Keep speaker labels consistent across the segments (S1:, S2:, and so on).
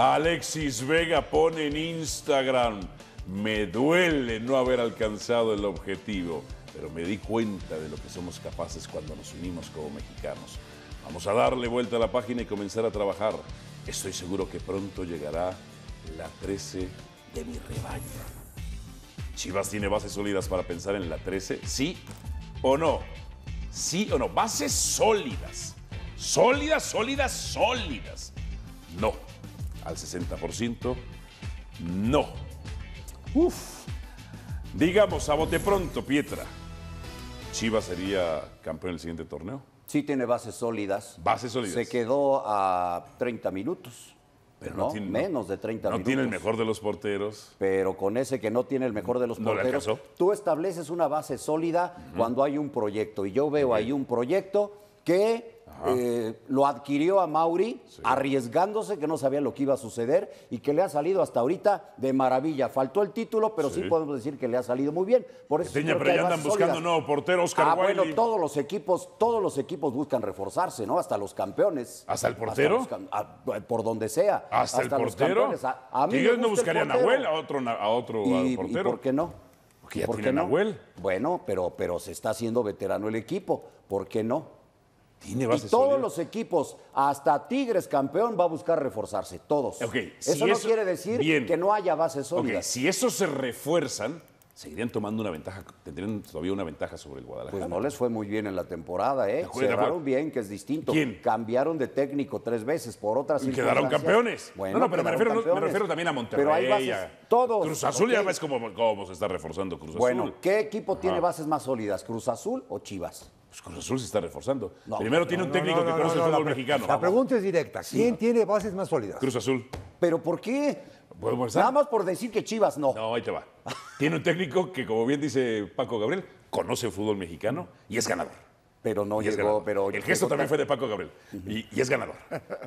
S1: Alexis Vega pone en Instagram, me duele no haber alcanzado el objetivo, pero me di cuenta de lo que somos capaces cuando nos unimos como mexicanos. Vamos a darle vuelta a la página y comenzar a trabajar. Estoy seguro que pronto llegará la 13 de mi rebaño. Chivas tiene bases sólidas para pensar en la 13, sí o no. Sí o no, bases sólidas. Sólidas, sólidas, sólidas. No al 60%? No. Uf. Digamos, a bote pronto, Pietra. chiva sería campeón el siguiente torneo?
S2: Sí, tiene bases sólidas. Bases sólidas. Se quedó a 30 minutos. Pero no, menos de 30 minutos. No tiene el mejor de los porteros. Pero con ese que no tiene el mejor de los porteros, tú estableces una base sólida cuando hay un proyecto. Y yo veo ahí un proyecto que eh, lo adquirió a Mauri, arriesgándose que no sabía lo que iba a suceder y que le ha salido hasta ahorita de maravilla. Faltó el título, pero sí, podemos decir que le ha salido muy bien. Por eso pero ya andan buscando un nuevo
S1: portero, ah, bueno,
S2: todos los equipos, todos los equipos buscan reforzarse, ¿no? Hasta los campeones. ¿Hasta el portero? Ah, por donde sea. ¿Hasta, el los portero? A, no buscarían a Nahuel, a otro,
S1: a otro portero. por qué
S2: no? Porque Nahuel. Bueno, pero, pero se está haciendo veterano el equipo. ¿Por qué no? Tiene y todos los equipos, hasta Tigres campeón, va a buscar reforzarse, todos.
S1: eso no quiere decir que
S2: no haya bases sólidas.
S1: si esos se refuerzan, seguirían tomando una ventaja, tendrían todavía una ventaja sobre el Guadalajara. Pues no les fue muy bien en la temporada, ¿eh?
S2: bien, que es distinto. Cambiaron de técnico tres veces por otras. Y quedaron campeones. Bueno, no, pero me refiero, también a Monterrey. Pero hay bases, todos. Cruz Azul ya
S1: ves cómo, se está reforzando Cruz Azul. Bueno,
S2: ¿qué equipo tiene bases más sólidas, Cruz Azul o Chivas? Pues Cruz Azul se está reforzando.
S1: Primero tiene un técnico que conoce el fútbol mexicano. La
S2: pregunta es directa.
S1: ¿Quién
S3: tiene bases más sólidas? Cruz Azul.
S2: ¿Pero por qué? Pues, Nada más por decir que Chivas no. No, ahí te va.
S1: tiene un técnico que, como bien dice Paco Gabriel, conoce el fútbol mexicano y es ganador. Pero no llegó, pero... El gesto también fue de Paco Gabriel. y, es ganador.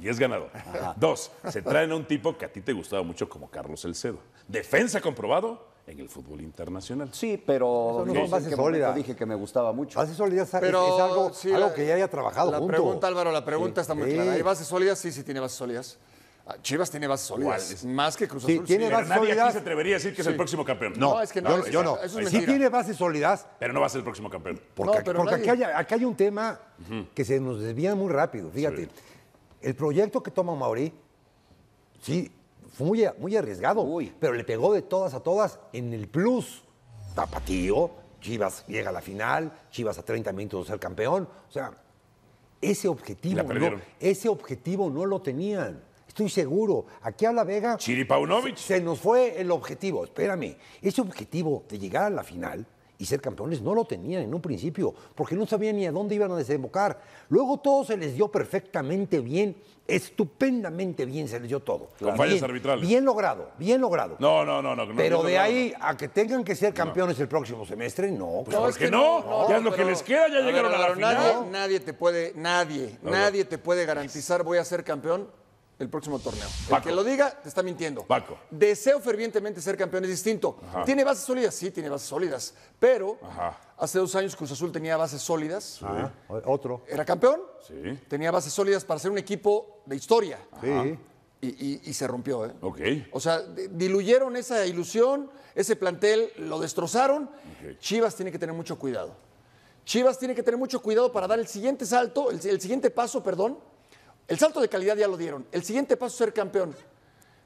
S1: Y es ganador. Dos, se traen a un tipo que a ti te gustaba mucho como Carlos Elcedo. Defensa comprobado en el fútbol internacional. Sí, pero no sólidas. que sólida. dije que me gustaba mucho. Bases sólidas. es, es algo, que ya
S2: haya trabajado La pregunta, Álvaro, la pregunta está muy clara. ¿Hay
S4: bases sólidas? Sí, sí tiene bases sólidas. Ah, Chivas tiene
S1: bases sólidas. Más que Cruz Azul. Sí, tiene nadie Aquí se atrevería a decir que es el próximo campeón. No, es que no. Yo, no. Eso sí tiene bases sólidas. Pero no va a ser el próximo campeón. Porque, porque hay,
S3: acá hay un tema que se nos desvía muy rápido. Fíjate, el proyecto que toma Mauri, sí, fue muy, arriesgado, pero le pegó de todas a todas en el plus. Tapatío, Chivas llega a la final, Chivas a 30 minutos de ser campeón. O sea, ese objetivo, no, ese objetivo no lo tenían. Estoy seguro. Aquí a la Vega. se nos fue el objetivo. Espérame. Ese objetivo de llegar a la final y ser campeones no lo tenían en un principio, porque no sabían ni a dónde iban a desembocar. Luego todo se les dio perfectamente bien, estupendamente bien se les dio todo. Con fallas bien, arbitrales. Bien logrado, bien logrado.
S1: No, no, no. no pero de
S3: ahí a que tengan que ser campeones el próximo semestre, no. Pues, que no, ya es lo que les queda, ya llegaron a la, final. Nadie,
S4: nadie te puede, nadie, nadie te puede garantizar voy a ser campeón el próximo torneo. El que lo diga, te está mintiendo. Deseo fervientemente ser campeón, es distinto. ¿Tiene bases sólidas? Sí, tiene bases sólidas. Pero hace dos años Cruz Azul tenía bases sólidas. Ah, otro. Era campeón. Sí. Tenía bases sólidas para ser un equipo de historia. Sí. Y, se rompió, ¿eh? Ok. O sea, diluyeron esa ilusión, ese plantel lo destrozaron. Chivas tiene que tener mucho cuidado. Chivas tiene que tener mucho cuidado para dar el siguiente salto, el siguiente paso, perdón, el salto de calidad ya lo dieron. El siguiente paso es ser campeón.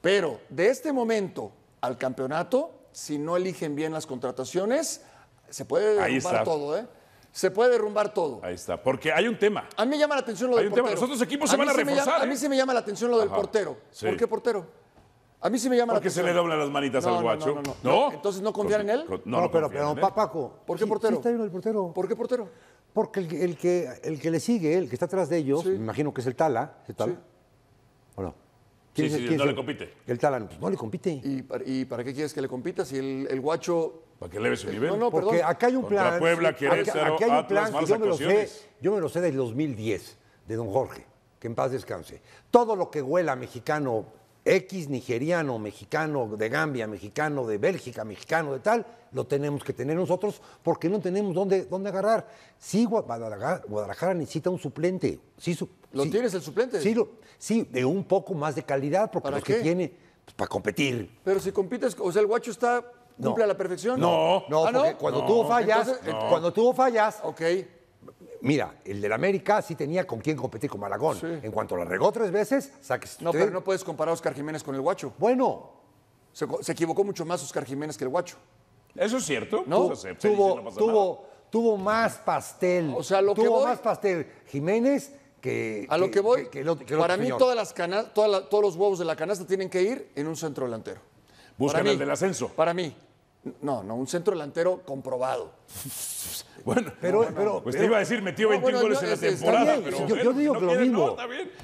S4: Pero de este momento al campeonato, si no eligen bien las contrataciones, se puede derrumbar todo, ¿eh? Se puede derrumbar todo. Ahí está, porque hay un tema. A mí me llama la atención lo del portero. Los equipos se van a A mí ¿eh? sí me llama la atención lo del portero. ¿Por qué portero? A mí se me llama la atención. Porque se le doblan las manitas al guacho. No, no, Entonces no confían en él. No,
S3: pero, pero, ¿Por qué portero? el portero. ¿Por qué portero? Porque el, el, que, el que le sigue, el que está atrás de ellos, me imagino que es el Tala. Tala? Sí.
S4: ¿O no? Sí, sí, no le compite. El Tala no pues, le compite. ¿Y para, qué quieres que le compita si el, guacho... Para que eleve su nivel. No, no, Porque perdón. acá hay un plan... Puebla, acá, Aquí hay un plan que yo me, lo sé,
S3: yo me lo sé del 2010, de don Jorge, que en paz descanse. Todo lo que huela mexicano X nigeriano, mexicano, de Gambia, mexicano, de Bélgica, mexicano, de tal, lo tenemos que tener nosotros porque no tenemos dónde, dónde agarrar. Sí, Guadalajara, necesita un suplente. ¿Lo tienes el suplente? Sí, sí, de un poco más de calidad, porque que tiene, pues, para competir.
S4: Pero si compites, o sea, el guacho está cumple a la perfección? No, no, ah, porque eh, cuando tú fallas, cuando tuvo fallas, okay.
S3: Mira, el del América sí tenía con quién competir con Malagón. En cuanto la regó
S4: tres veces, saques. No, pero no puedes comparar a Oscar Jiménez con el Guacho. Bueno. Se, equivocó mucho más Oscar Jiménez que el Guacho. Eso es cierto. No, tuvo, tuvo, más pastel. O sea, lo tuvo que voy, más pastel
S3: Jiménez que. A lo que, voy. para mí, todas
S4: las todos los huevos de la canasta tienen que ir en un centro delantero. Buscan el del ascenso. Para mí. No, no, un centro delantero comprobado. Bueno, pero, Usted pues iba a decir, metió 21 goles en la este, temporada. yo, digo que lo mismo.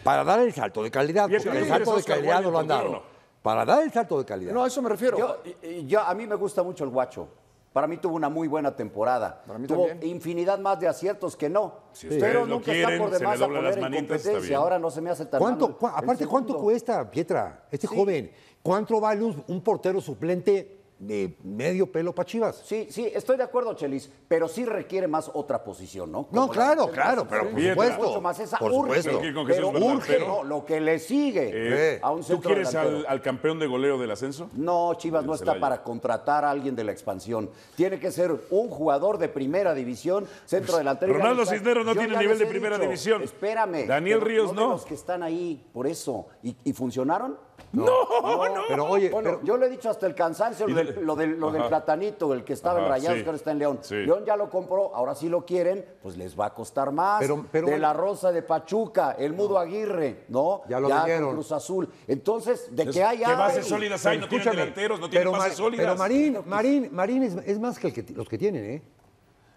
S3: para dar el salto de calidad, porque el salto de calidad no lo han dado. Para dar el salto de calidad. No, a eso me refiero.
S2: Yo, a mí me gusta mucho el guacho. Para mí tuvo una muy buena temporada. tuvo infinidad más de aciertos que no. Si pero nunca quieren, está por demás a poner en competencia. Ahora no se me hace tan ¿Cuánto, Aparte, ¿cuánto cuesta, Pietra, este joven? ¿Cuánto vale un portero suplente de medio pelo para Chivas. Sí, sí, estoy de acuerdo, Chelis, pero sí requiere más otra posición, ¿no? no, claro, claro, pero por supuesto. más esa por urge, pero urge, no, lo que le sigue eh, a un ¿Tú quieres al, campeón de goleo del ascenso? No, Chivas no está para contratar a alguien de la expansión. Tiene que ser un jugador de primera división, centro delantero. Ronaldo Cisneros no tiene nivel de primera división. Espérame. Daniel Ríos no. los que están ahí, por eso. y, y funcionaron? No, no, Pero oye, yo le he dicho hasta el cansancio lo, del, lo, del, platanito, el que estaba en Rayados, que ahora está en León. León ya lo compró, ahora sí lo quieren, pues les va a costar más. Pero, de la Rosa de Pachuca, el Mudo Aguirre, ¿no? Ya lo ya con Cruz Azul. Entonces, de
S1: que haya. ¿Qué bases sólidas hay? No tienen delanteros, no tienen bases sólidas. Pero Marín,
S2: Marín, Marín es, más
S3: que los que tienen, ¿eh?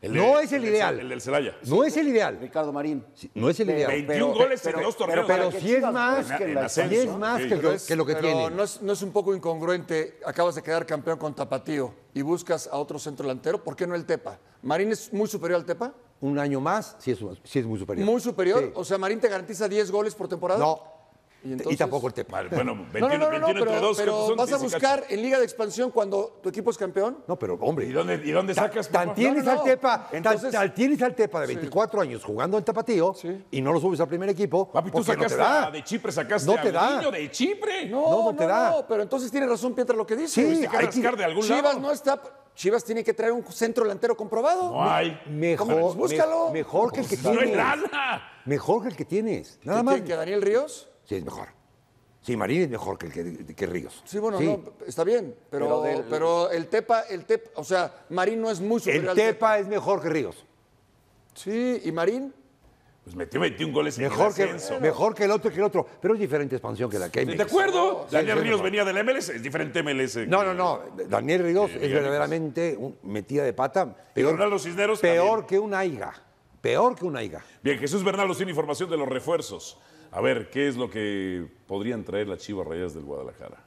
S3: no es el, ideal.
S1: el del Celaya.
S2: No es el ideal. Ricardo Marín. no es
S3: el ideal. 21 goles en dos torneos. Pero, si es más, que, que, lo, que, pero tiene. No
S4: es, no es un poco incongruente. Acabas de quedar campeón con Tapatío y buscas a otro centro delantero. ¿Por qué no el Tepa? ¿Marín es muy superior al Tepa? Un año
S3: más, sí es, sí es
S4: muy superior. ¿Muy superior? O sea, ¿Marín te garantiza 10 goles por temporada? No. Y, tampoco el Tepa? Bueno, 21, no, no, no, pero, entre dos, vas a buscar en Liga de Expansión cuando tu equipo es campeón. No, pero hombre. ¿Y
S3: dónde, sacas? Tan tienes al Tepa, entonces... tan, tienes al Tepa de 24 años jugando en Tapatío y no lo subes al primer equipo. Papi, tú sacaste a, de
S1: Chipre, sacaste no te niño de Chipre. No,
S4: no, te da. No, pero entonces tiene razón Pietra lo que dice. Sí, hay que de algún Chivas no está Chivas tiene que traer un centro delantero comprobado. No hay. Mejor, búscalo. mejor que el que tienes. No hay nada.
S3: Mejor que el que tienes. Nada más.
S4: ¿Que Daniel Ríos?
S3: sí es mejor. Sí, Marín es mejor que, Ríos. Sí,
S4: bueno, está bien, pero, pero, el Tepa, el Tepa, o sea, Marín no es muy superior. El Tepa, es mejor que Ríos. Sí, ¿y Marín? Pues
S1: metió, metió un gol ese mejor que,
S3: mejor que el otro que el otro, pero es diferente expansión que la que hay. De acuerdo, Daniel Ríos venía
S1: del MLS, es diferente MLS. No, no,
S3: no, Daniel Ríos es
S1: verdaderamente
S3: un metida de pata, peor, Cisneros peor que un aiga
S1: peor que una higa. Bien, Jesús Bernal nos tiene información de los refuerzos. A ver, ¿qué es lo que podrían traer las Chivas Rayas del
S5: Guadalajara?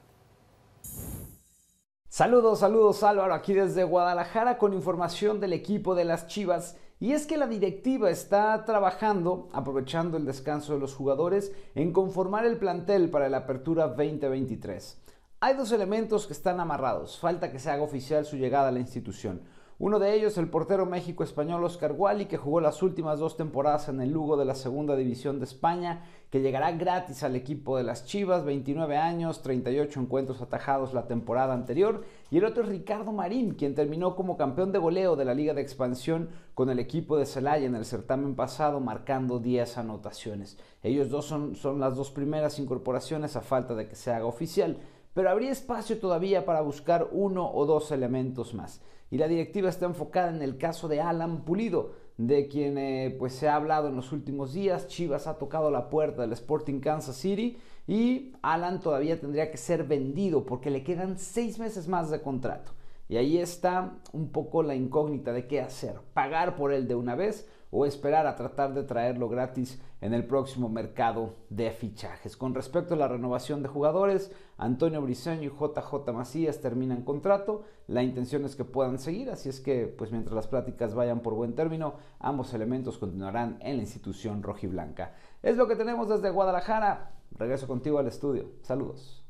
S5: Saludos, saludos Álvaro, aquí desde Guadalajara con información del equipo de las Chivas. Y es que la directiva está trabajando, aprovechando el descanso de los jugadores, en conformar el plantel para la apertura 2023. Hay dos elementos que están amarrados, falta que se haga oficial su llegada a la institución. Uno de ellos, el portero México-español Oscar Wally, que jugó las últimas dos temporadas en el Lugo de la Segunda División de España, que llegará gratis al equipo de las Chivas, 29 años, 38 encuentros atajados la temporada anterior. Y el otro es Ricardo Marín, quien terminó como campeón de goleo de la Liga de Expansión con el equipo de Celaya en el certamen pasado, marcando 10 anotaciones. Ellos dos son, son las dos primeras incorporaciones a falta de que se haga oficial pero habría espacio todavía para buscar uno o dos elementos más. Y la directiva está enfocada en el caso de Alan Pulido, de quien eh, pues se ha hablado en los últimos días. Chivas ha tocado la puerta del Sporting Kansas City y Alan todavía tendría que ser vendido porque le quedan seis meses más de contrato. Y ahí está un poco la incógnita de qué hacer, pagar por él de una vez o esperar a tratar de traerlo gratis en el próximo mercado de fichajes. Con respecto a la renovación de jugadores, Antonio Briseño y JJ Macías terminan contrato, la intención es que puedan seguir, así es que pues mientras las pláticas vayan por buen término, ambos elementos continuarán en la institución rojiblanca. Es lo que tenemos desde Guadalajara. Regreso contigo al estudio. Saludos.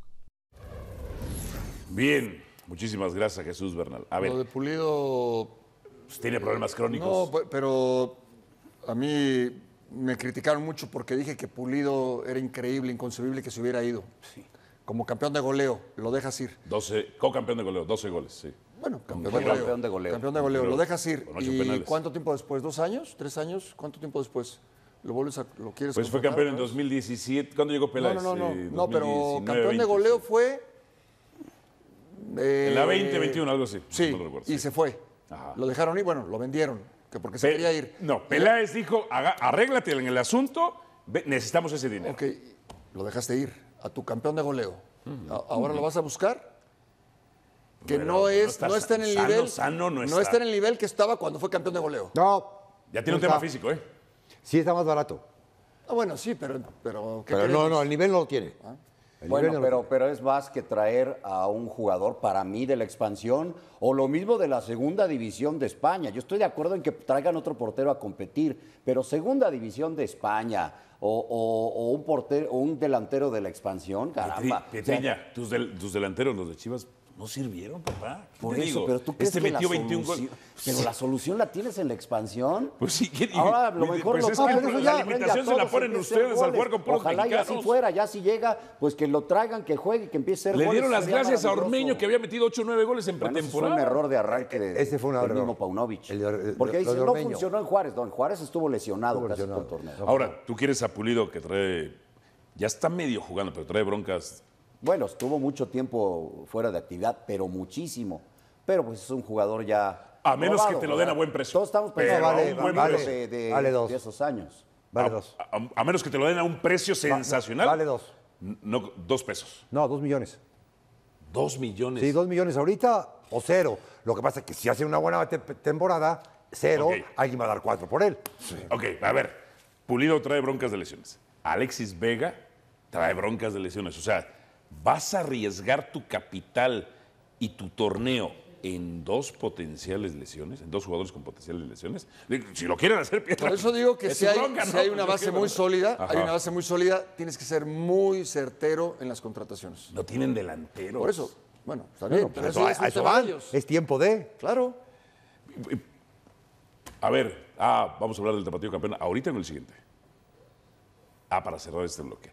S1: Bien. Muchísimas gracias, Jesús Bernal. A ver. Lo de Pulido. Pues, tiene problemas crónicos. No,
S4: pues, pero a mí me criticaron mucho porque dije que Pulido era increíble, inconcebible que se hubiera ido. Sí. Como campeón
S1: de goleo, lo dejas ir. 12, co-campeón de goleo, 12 goles, sí. Bueno, campeón, de, goleo, campeón de goleo. lo dejas ir. ¿Y cuánto
S4: tiempo después? ¿Dos años? ¿Tres años? ¿Cuánto tiempo después? ¿Lo vuelves a,
S1: lo quieres Pues fue campeón en 2017. ¿Cuándo llegó Peláez? No, no, no, no, pero campeón de goleo fue en la 2021, eh, algo así. Sí, y se fue.
S4: Lo dejaron y bueno, lo vendieron, que porque se quería ir. No,
S1: Peláez dijo, arréglate en el
S4: asunto, necesitamos ese dinero. Ok, lo dejaste ir a tu campeón de goleo. ¿Ahora lo vas a buscar? Que no, es, no, está en el nivel. no, está. no está en el nivel que estaba cuando fue campeón de goleo.
S3: No. Ya tiene un tema físico, ¿eh? Sí, está más barato.
S4: Ah, bueno, sí, pero. Pero, no,
S3: no, el nivel no lo tiene. Ah
S4: bueno, pero, pero es
S2: más que traer a un jugador para mí de la expansión o lo mismo de la segunda división de España. Yo estoy de acuerdo en que traigan otro portero a competir, pero segunda división de España o, un portero o un delantero de la expansión, caramba.
S1: tus delanteros, los de Chivas, no sirvieron, papá. Por eso, pero tú crees este metió 21 goles. Pero la
S2: solución la tienes en la expansión.
S1: Pues sí, ¿qué digo? Ahora, lo pues, mejor
S2: pues lo la limitación se la ponen ustedes al jugar con Ojalá ya si fuera, ya si llega, pues que lo traigan, que juegue, que empiece a ser Le dieron las gracias a
S1: Ormeño, que había metido 8 o 9 goles en pretemporada pretemporada. fue un error de arranque de, ese fue mismo Paunovic. porque dice, no funcionó
S2: en Juárez. Don Juárez estuvo lesionado casi el torneo. Ahora,
S1: tú quieres a Pulido que trae... Ya está medio jugando, pero trae broncas bueno, estuvo
S2: mucho tiempo fuera de actividad, pero muchísimo. Pero pues es un jugador ya. A menos que te lo den a buen precio. Todos estamos pensando vale, un buen vale, de,
S1: esos años. Vale dos. A, menos que te lo den a un precio sensacional. Vale dos. No, dos pesos. No, dos millones.
S3: Dos millones. Sí, dos millones ahorita o cero. Lo que pasa es que si hace una buena temporada, cero,
S1: alguien va a dar cuatro por él. Ok, a ver. Pulido trae broncas de lesiones. Alexis Vega trae broncas de lesiones. O sea, vas a arriesgar tu capital y tu torneo en dos potenciales lesiones, en dos jugadores con potenciales lesiones. Si lo quieren hacer, Por eso digo que si, hay, una pues base muy sólida, hay una
S4: base muy sólida, tienes que ser muy certero en las contrataciones.
S1: No tienen delanteros. Por eso, bueno, está es,
S3: es tiempo
S4: de. Claro.
S1: A ver, ah, vamos a hablar del tapatío campeón ahorita en el siguiente. Ah, para cerrar este bloque.